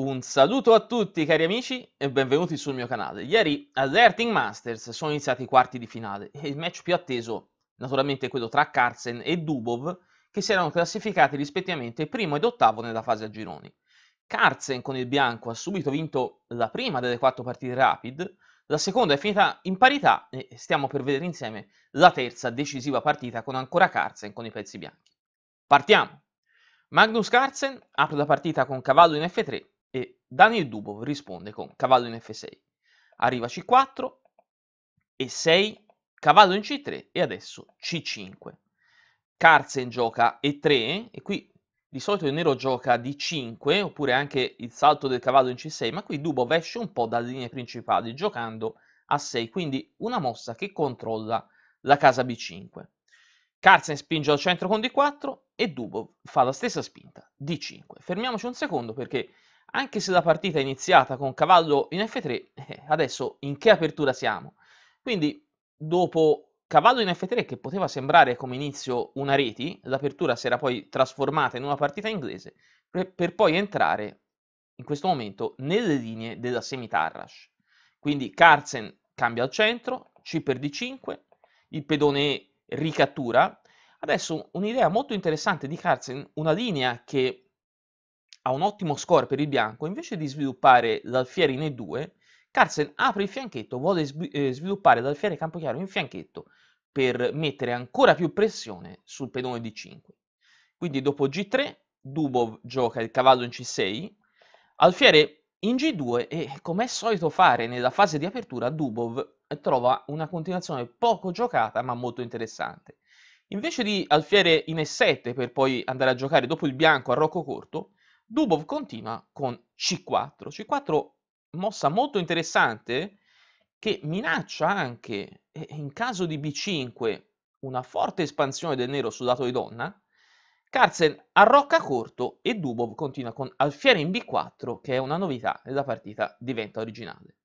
Un saluto a tutti cari amici e benvenuti sul mio canale. Ieri a Masters sono iniziati i quarti di finale e il match più atteso naturalmente è quello tra Carlsen e Dubov che si erano classificati rispettivamente primo ed ottavo nella fase a gironi. Carlsen con il bianco ha subito vinto la prima delle quattro partite rapid, la seconda è finita in parità e stiamo per vedere insieme la terza decisiva partita con ancora Carlsen con i pezzi bianchi. Partiamo! Magnus Carlsen apre la partita con cavallo in F3 e Daniel Dubov risponde con cavallo in F6. Arriva C4 e 6, cavallo in C3 e adesso C5. Carlsen gioca E3 e qui di solito il nero gioca D5 oppure anche il salto del cavallo in C6, ma qui Dubov esce un po' dalle linee principali giocando a 6, quindi una mossa che controlla la casa B5. Carlsen spinge al centro con D4 e Dubov fa la stessa spinta, D5. Fermiamoci un secondo perché anche se la partita è iniziata con cavallo in F3, eh, adesso in che apertura siamo? Quindi dopo cavallo in F3 che poteva sembrare come inizio una reti, l'apertura si era poi trasformata in una partita inglese per, per poi entrare in questo momento nelle linee della semi-tarrash. Quindi Carlsen cambia al centro, C per D5, il pedone ricattura. Adesso un'idea molto interessante di Carlsen, una linea che ha un ottimo score per il bianco, invece di sviluppare l'alfiere in E2, Carlsen apre il fianchetto, vuole eh, sviluppare l'alfiere Campochiaro in fianchetto per mettere ancora più pressione sul pedone d 5. Quindi dopo G3 Dubov gioca il cavallo in C6, alfiere in G2 e come è solito fare nella fase di apertura Dubov trova una continuazione poco giocata ma molto interessante. Invece di alfiere in E7 per poi andare a giocare dopo il bianco a rocco corto, Dubov continua con C4. C4 mossa molto interessante che minaccia anche, eh, in caso di B5, una forte espansione del nero sul lato di donna. Carlsen arrocca corto e Dubov continua con alfiere in B4, che è una novità e la partita diventa originale.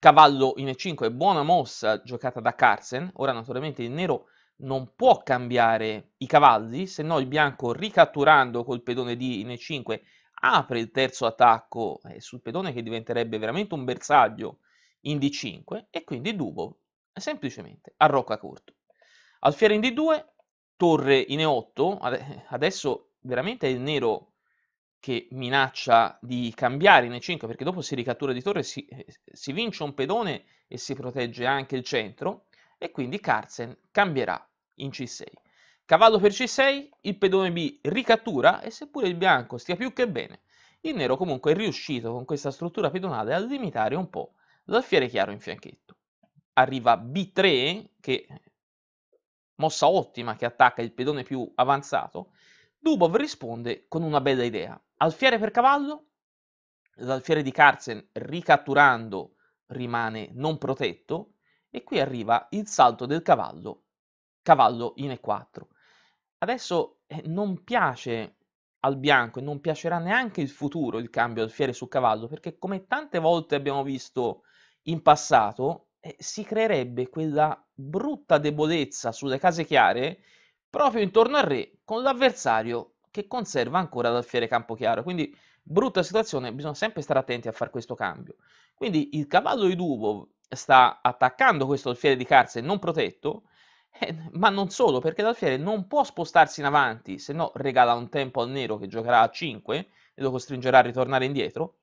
Cavallo in E5 è buona mossa giocata da Carlsen, ora naturalmente il nero non può cambiare i cavalli, se no il bianco ricatturando col pedone di in E5 apre il terzo attacco eh, sul pedone che diventerebbe veramente un bersaglio in D5 e quindi Dubov semplicemente arrocca corto. Alfiere in D2, torre in E8, adesso veramente è il nero che minaccia di cambiare in E5 perché dopo si ricattura di torre, si, eh, si vince un pedone e si protegge anche il centro e quindi Carsen cambierà in C6. Cavallo per C6, il pedone B ricattura e seppure il bianco stia più che bene, il nero comunque è riuscito con questa struttura pedonale a limitare un po' l'alfiere chiaro in fianchetto. Arriva B3, che mossa ottima che attacca il pedone più avanzato, Dubov risponde con una bella idea. Alfiere per cavallo? L'alfiere di Carsen ricatturando rimane non protetto, e qui arriva il salto del cavallo, cavallo in E4. Adesso eh, non piace al bianco e non piacerà neanche il futuro il cambio alfiere su cavallo, perché come tante volte abbiamo visto in passato, eh, si creerebbe quella brutta debolezza sulle case chiare proprio intorno al re con l'avversario che conserva ancora l'alfiere campo chiaro. Quindi brutta situazione, bisogna sempre stare attenti a fare questo cambio. Quindi il cavallo di Dubov sta attaccando questo alfiere di Carse non protetto, eh, ma non solo, perché l'alfiere non può spostarsi in avanti, se no regala un tempo al nero che giocherà a 5 e lo costringerà a ritornare indietro,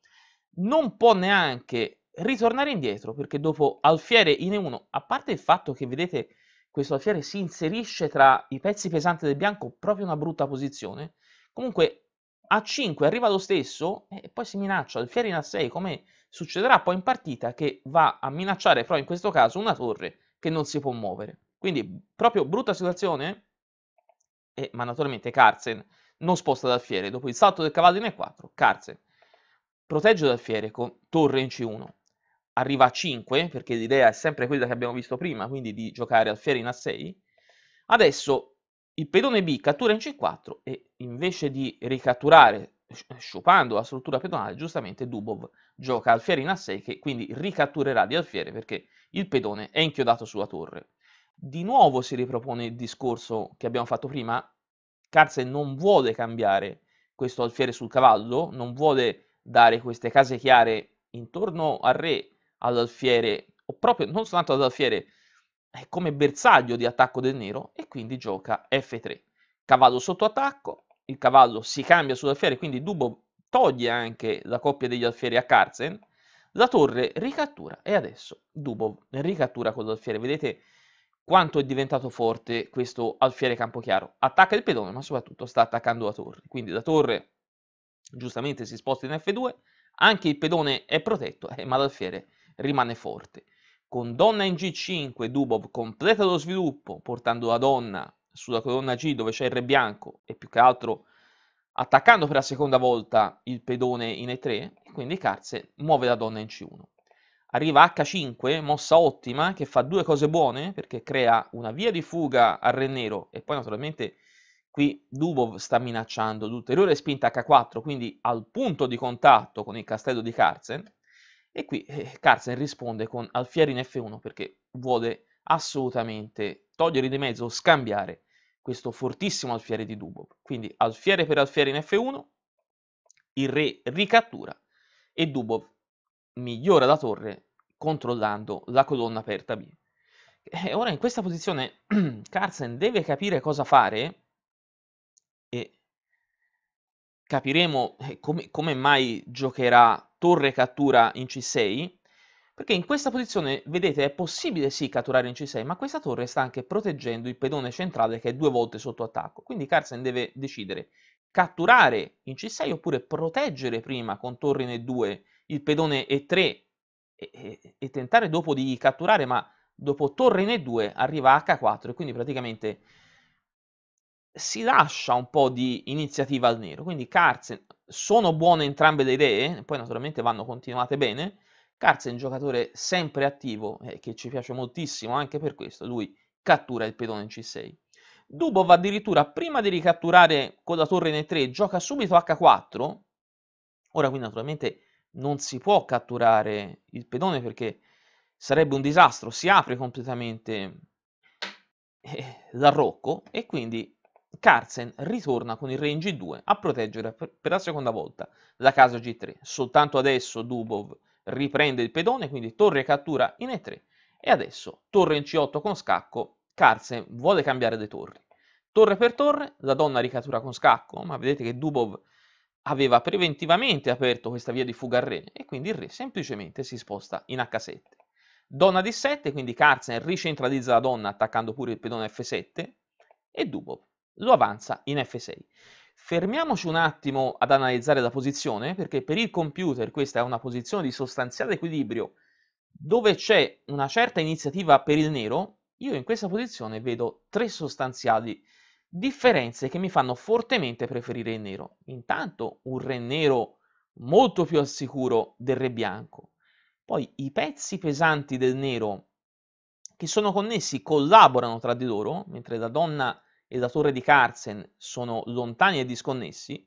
non può neanche ritornare indietro, perché dopo alfiere in E1, a parte il fatto che vedete questo alfiere si inserisce tra i pezzi pesanti del bianco, proprio una brutta posizione, comunque a 5 arriva lo stesso eh, e poi si minaccia, alfiere in A6 come Succederà poi in partita che va a minacciare però in questo caso una torre che non si può muovere. Quindi proprio brutta situazione, e, ma naturalmente Carzen non sposta dal fiere. Dopo il salto del cavallo in E4, Carzen protegge dal fiere con torre in C1. Arriva a 5 perché l'idea è sempre quella che abbiamo visto prima, quindi di giocare al fiere in A6. Adesso il pedone B cattura in C4 e invece di ricatturare sciupando la struttura pedonale, giustamente Dubov gioca alfiere a 6 che quindi ricatturerà di alfiere perché il pedone è inchiodato sulla torre. Di nuovo si ripropone il discorso che abbiamo fatto prima, Carlsen non vuole cambiare questo alfiere sul cavallo, non vuole dare queste case chiare intorno al re, all'alfiere, o proprio non soltanto all'alfiere, eh, come bersaglio di attacco del nero e quindi gioca F3. Cavallo sotto attacco, il cavallo si cambia sull'alfiere, quindi Dubo toglie anche la coppia degli alfieri a Karzen, la torre ricattura e adesso Dubov ricattura con l'alfiere. Vedete quanto è diventato forte questo alfiere Campochiaro. Attacca il pedone, ma soprattutto sta attaccando la torre. Quindi la torre giustamente si sposta in F2, anche il pedone è protetto, eh, ma l'alfiere rimane forte. Con donna in G5 Dubov completa lo sviluppo, portando la donna sulla colonna G dove c'è il re bianco e più che altro attaccando per la seconda volta il pedone in E3 quindi Carze muove la donna in C1. Arriva H5, mossa ottima che fa due cose buone perché crea una via di fuga al re nero e poi naturalmente qui Dubov sta minacciando l'ulteriore spinta H4 quindi al punto di contatto con il castello di Carzen e qui eh, Carzen risponde con alfieri in F1 perché vuole assolutamente togliere di mezzo scambiare questo fortissimo alfiere di Dubov. Quindi alfiere per alfiere in F1, il re ricattura e Dubov migliora la torre controllando la colonna aperta B. E eh, ora in questa posizione Carlsen deve capire cosa fare e capiremo eh, come, come mai giocherà torre cattura in C6 perché in questa posizione, vedete, è possibile sì catturare in C6, ma questa torre sta anche proteggendo il pedone centrale che è due volte sotto attacco. Quindi Carlsen deve decidere catturare in C6 oppure proteggere prima con torre in E2 il pedone E3 e, e, e tentare dopo di catturare, ma dopo torre in E2 arriva H4 e quindi praticamente si lascia un po' di iniziativa al nero. Quindi Carlsen, sono buone entrambe le idee, poi naturalmente vanno continuate bene, Carz è un giocatore sempre attivo e eh, che ci piace moltissimo, anche per questo lui cattura il pedone in C6. Dubov addirittura prima di ricatturare con la torre in E3 gioca subito H4, ora qui naturalmente non si può catturare il pedone perché sarebbe un disastro, si apre completamente eh, l'arrocco e quindi Carzen ritorna con il re in G2 a proteggere per la seconda volta la casa G3. Soltanto adesso Dubov riprende il pedone, quindi torre cattura in E3 e adesso torre in C8 con scacco, Carlsen vuole cambiare le torri. Torre per torre, la donna ricattura con scacco, ma vedete che Dubov aveva preventivamente aperto questa via di fuga al re e quindi il re semplicemente si sposta in H7. Donna D7, quindi Carlsen ricentralizza la donna attaccando pure il pedone F7 e Dubov lo avanza in F6. Fermiamoci un attimo ad analizzare la posizione, perché per il computer questa è una posizione di sostanziale equilibrio dove c'è una certa iniziativa per il nero, io in questa posizione vedo tre sostanziali differenze che mi fanno fortemente preferire il nero. Intanto un re nero molto più al sicuro del re bianco. Poi i pezzi pesanti del nero che sono connessi collaborano tra di loro, mentre la donna e la torre di Carsen sono lontani e disconnessi,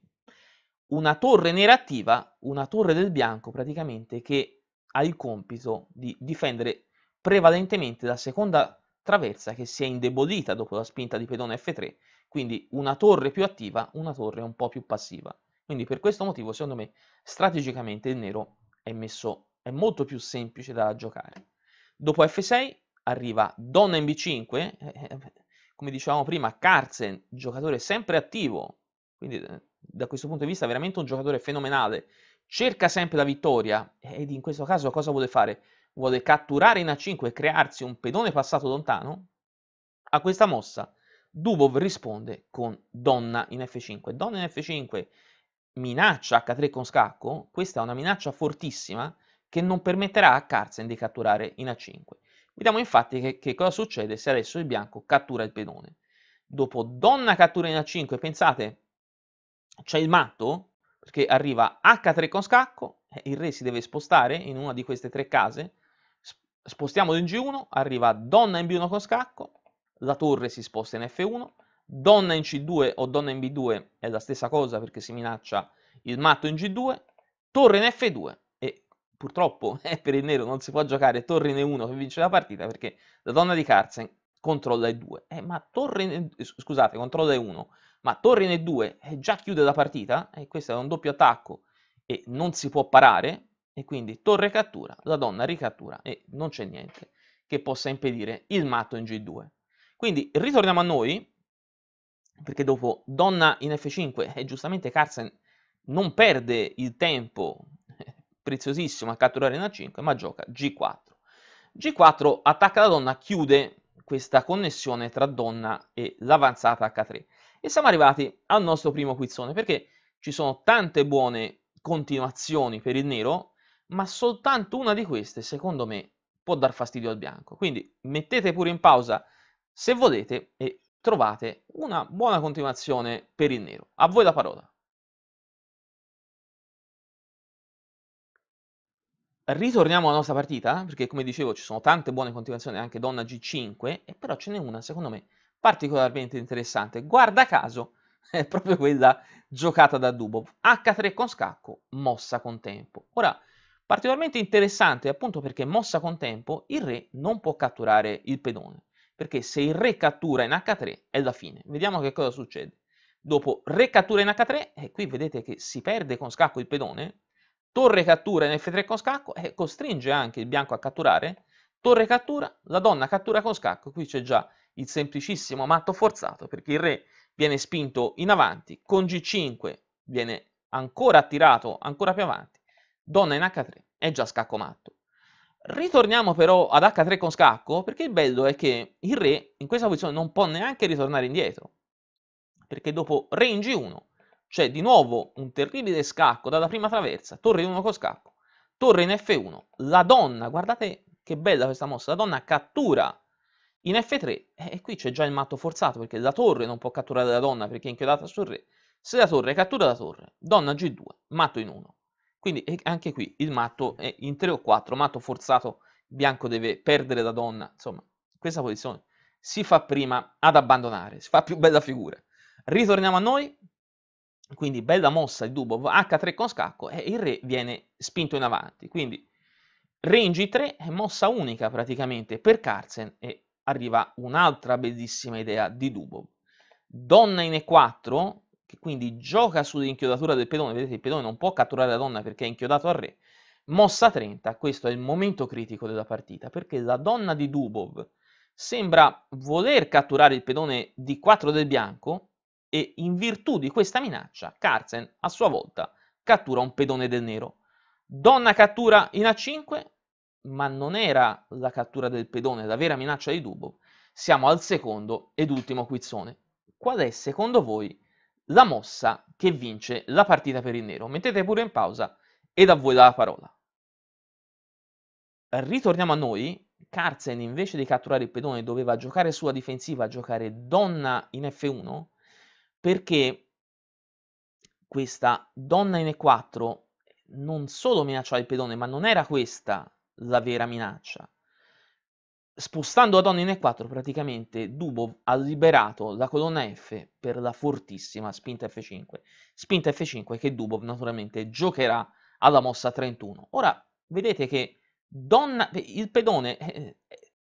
una torre nera attiva, una torre del bianco praticamente che ha il compito di difendere prevalentemente la seconda traversa che si è indebolita dopo la spinta di pedone F3, quindi una torre più attiva, una torre un po' più passiva. Quindi per questo motivo secondo me strategicamente il nero è, messo, è molto più semplice da giocare. Dopo F6 arriva donna in B5, eh, eh come dicevamo prima, Carsen, giocatore sempre attivo, quindi eh, da questo punto di vista veramente un giocatore fenomenale, cerca sempre la vittoria ed in questo caso cosa vuole fare? Vuole catturare in A5 e crearsi un pedone passato lontano? A questa mossa Dubov risponde con donna in F5. Donna in F5 minaccia H3 con scacco, questa è una minaccia fortissima che non permetterà a Carsen di catturare in A5. Vediamo infatti che, che, cosa succede se adesso il bianco cattura il pedone. Dopo donna cattura in A5, pensate, c'è il matto, perché arriva H3 con scacco, il re si deve spostare in una di queste tre case, spostiamo in G1, arriva donna in B1 con scacco, la torre si sposta in F1, donna in C2 o donna in B2 è la stessa cosa perché si minaccia il matto in G2, torre in F2, purtroppo è eh, per il nero non si può giocare ne 1 che vince la partita perché la donna di Carlsen controlla e 2, eh, ma torrine, eh, scusate, controlla il 1, ma torrine 2 eh, già chiude la partita e questo è un doppio attacco e non si può parare e quindi torre cattura, la donna ricattura e non c'è niente che possa impedire il matto in G2. Quindi ritorniamo a noi perché dopo donna in F5 e giustamente Carlsen non perde il tempo preziosissimo a catturare in A5, ma gioca G4. G4 attacca la donna, chiude questa connessione tra donna e l'avanzata H3. E siamo arrivati al nostro primo quizzone, perché ci sono tante buone continuazioni per il nero, ma soltanto una di queste, secondo me, può dar fastidio al bianco. Quindi mettete pure in pausa se volete e trovate una buona continuazione per il nero. A voi la parola. Ritorniamo alla nostra partita, perché come dicevo ci sono tante buone continuazioni, anche donna G5, e però ce n'è una, secondo me, particolarmente interessante. Guarda caso, è proprio quella giocata da Dubov. H3 con scacco, mossa con tempo. Ora, particolarmente interessante appunto perché mossa con tempo, il re non può catturare il pedone, perché se il re cattura in H3 è la fine. Vediamo che cosa succede. Dopo re cattura in H3, e qui vedete che si perde con scacco il pedone, torre cattura in F3 con scacco e costringe anche il bianco a catturare, torre cattura, la donna cattura con scacco, qui c'è già il semplicissimo matto forzato perché il re viene spinto in avanti, con G5 viene ancora attirato ancora più avanti, donna in H3 è già scacco matto. Ritorniamo però ad H3 con scacco perché il bello è che il re in questa posizione non può neanche ritornare indietro perché dopo re in G1 cioè, di nuovo, un terribile scacco dalla prima traversa, torre in 1 con scacco, torre in F1, la donna, guardate che bella questa mossa, la donna cattura in F3 e qui c'è già il matto forzato perché la torre non può catturare la donna perché è inchiodata sul re. Se la torre cattura la torre, donna G2, matto in 1. Quindi anche qui il matto è in 3 o 4, matto forzato, bianco deve perdere la donna. Insomma, questa posizione si fa prima ad abbandonare, si fa più bella figura. Ritorniamo a noi, quindi bella mossa il Dubov, H3 con scacco e il re viene spinto in avanti. Quindi re in G3 mossa unica praticamente per Carsen e arriva un'altra bellissima idea di Dubov. Donna in E4, che quindi gioca sull'inchiodatura del pedone, vedete il pedone non può catturare la donna perché è inchiodato al re. Mossa 30, questo è il momento critico della partita, perché la donna di Dubov sembra voler catturare il pedone di 4 del bianco, e in virtù di questa minaccia Carsen a sua volta cattura un pedone del nero. Donna cattura in A5, ma non era la cattura del pedone la vera minaccia di Dubov. Siamo al secondo ed ultimo quizzone. Qual è secondo voi la mossa che vince la partita per il nero? Mettete pure in pausa ed a voi la parola. Ritorniamo a noi. Carsen invece di catturare il pedone doveva giocare sulla difensiva, giocare donna in F1 perché questa donna in E4 non solo minacciava il pedone, ma non era questa la vera minaccia. Spostando la donna in E4 praticamente Dubov ha liberato la colonna F per la fortissima spinta F5. Spinta F5 che Dubov naturalmente giocherà alla mossa 31. Ora vedete che donna, il pedone eh, eh,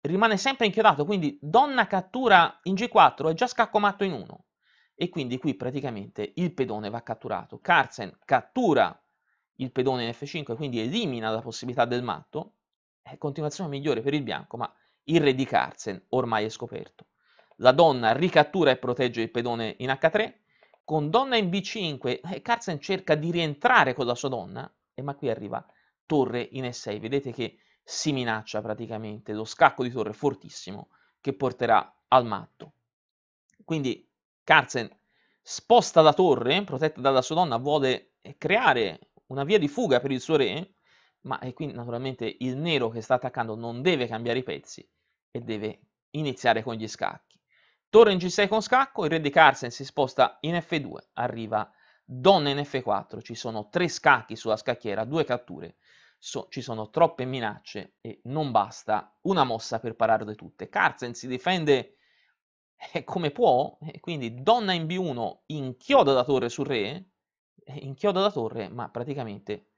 rimane sempre inchiodato, quindi donna cattura in G4 è già scacco matto in 1 e quindi qui praticamente il pedone va catturato. Carlsen cattura il pedone in F5 quindi elimina la possibilità del matto, è continuazione migliore per il bianco, ma il re di Carlsen ormai è scoperto. La donna ricattura e protegge il pedone in H3, con donna in B5 eh, Carlsen cerca di rientrare con la sua donna, e ma qui arriva torre in E6, vedete che si minaccia praticamente lo scacco di torre fortissimo che porterà al matto. Quindi Carsen sposta la torre, protetta dalla sua donna, vuole eh, creare una via di fuga per il suo re, ma e eh, qui naturalmente il nero che sta attaccando non deve cambiare i pezzi e deve iniziare con gli scacchi. Torre in G6 con scacco, il re di Carsen si sposta in F2, arriva donna in F4, ci sono tre scacchi sulla scacchiera, due catture, so, ci sono troppe minacce e non basta una mossa per pararle tutte. Carsen si difende eh, come può, eh, quindi donna in B1 inchioda da torre sul re, eh, inchioda da torre, ma praticamente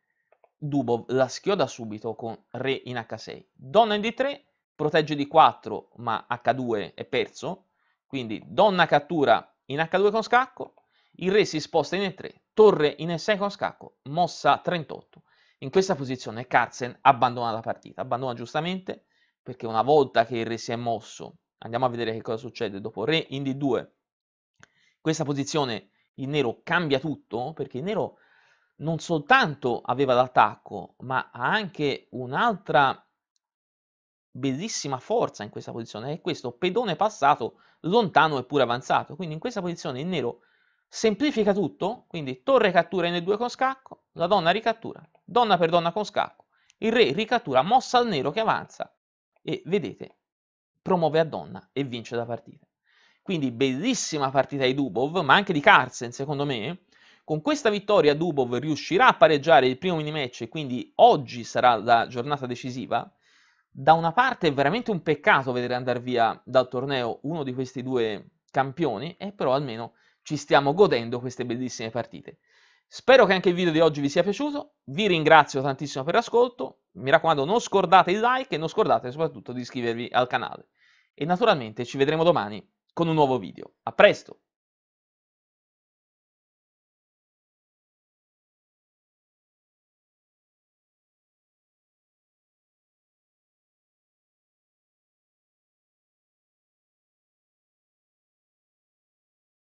Dubov la schioda subito con re in H6. Donna in D3, protegge d 4, ma H2 è perso, quindi donna cattura in H2 con scacco, il re si sposta in E3, torre in E6 con scacco, mossa 38. In questa posizione Carlsen abbandona la partita, abbandona giustamente perché una volta che il re si è mosso Andiamo a vedere che cosa succede dopo Re in D2. Questa posizione il nero cambia tutto perché il nero non soltanto aveva l'attacco, ma ha anche un'altra bellissima forza in questa posizione, è questo pedone passato lontano eppure avanzato. Quindi in questa posizione il nero semplifica tutto, quindi torre cattura in E2 con scacco, la donna ricattura, donna per donna con scacco, il re ricattura mossa al nero che avanza e vedete promuove a donna e vince la partita. Quindi bellissima partita di Dubov, ma anche di Carlsen secondo me. Con questa vittoria Dubov riuscirà a pareggiare il primo minimatch e quindi oggi sarà la giornata decisiva. Da una parte è veramente un peccato vedere andare via dal torneo uno di questi due campioni, e però almeno ci stiamo godendo queste bellissime partite. Spero che anche il video di oggi vi sia piaciuto, vi ringrazio tantissimo per l'ascolto, mi raccomando non scordate il like e non scordate soprattutto di iscrivervi al canale. E naturalmente ci vedremo domani con un nuovo video. A presto!